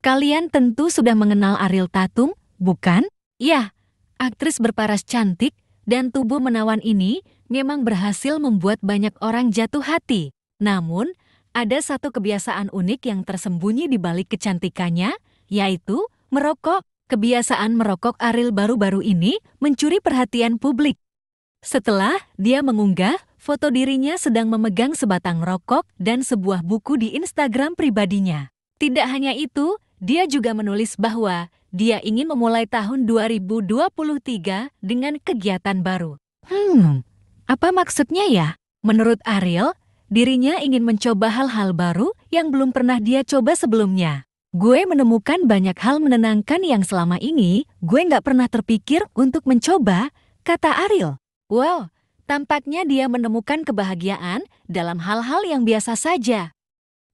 Kalian tentu sudah mengenal Ariel Tatum, bukan? Ya, aktris berparas cantik dan tubuh menawan ini memang berhasil membuat banyak orang jatuh hati. Namun, ada satu kebiasaan unik yang tersembunyi di balik kecantikannya, yaitu merokok. Kebiasaan merokok Ariel baru-baru ini mencuri perhatian publik. Setelah dia mengunggah foto dirinya sedang memegang sebatang rokok dan sebuah buku di Instagram pribadinya. Tidak hanya itu, dia juga menulis bahwa dia ingin memulai tahun 2023 dengan kegiatan baru. Hmm, apa maksudnya ya? Menurut Ariel, dirinya ingin mencoba hal-hal baru yang belum pernah dia coba sebelumnya. Gue menemukan banyak hal menenangkan yang selama ini gue nggak pernah terpikir untuk mencoba, kata Ariel. Wow, tampaknya dia menemukan kebahagiaan dalam hal-hal yang biasa saja.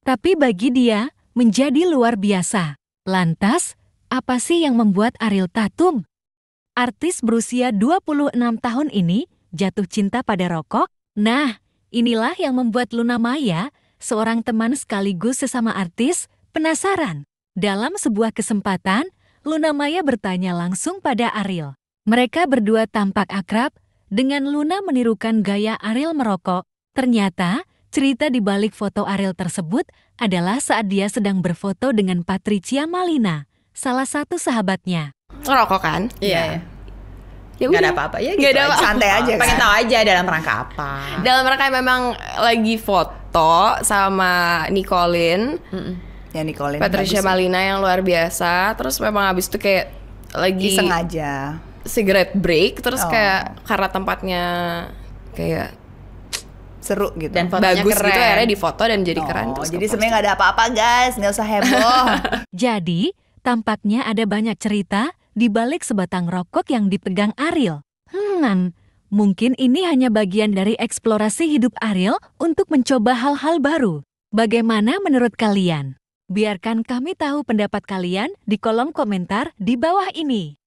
Tapi bagi dia, menjadi luar biasa. Lantas, apa sih yang membuat Ariel Tatum? Artis berusia 26 tahun ini jatuh cinta pada rokok? Nah, inilah yang membuat Luna Maya, seorang teman sekaligus sesama artis, penasaran. Dalam sebuah kesempatan, Luna Maya bertanya langsung pada Ariel. Mereka berdua tampak akrab, dengan Luna menirukan gaya Ariel merokok. Ternyata, Cerita di balik foto Ariel tersebut adalah saat dia sedang berfoto dengan Patricia Malina, salah satu sahabatnya. Ngerokok kan? Iya. Ya, ya gak ada apa-apa ya gitu gak ada aja, apa. santai aja kan? pengen tahu aja dalam rangka apa dalam rangka memang lagi foto sama Nicolin ya Nicolin Patricia Malina yang luar biasa terus memang abis itu kayak lagi sengaja cigarette break terus oh. kayak karena tempatnya kayak seru gitu dan fotonya bagus gitu, keren. gitu akhirnya difoto dan jadi oh, keren terus jadi sebenarnya nggak ada apa-apa guys nggak usah heboh jadi tampaknya ada banyak cerita di balik sebatang rokok yang dipegang Ariel hmm mungkin ini hanya bagian dari eksplorasi hidup Ariel untuk mencoba hal-hal baru bagaimana menurut kalian biarkan kami tahu pendapat kalian di kolom komentar di bawah ini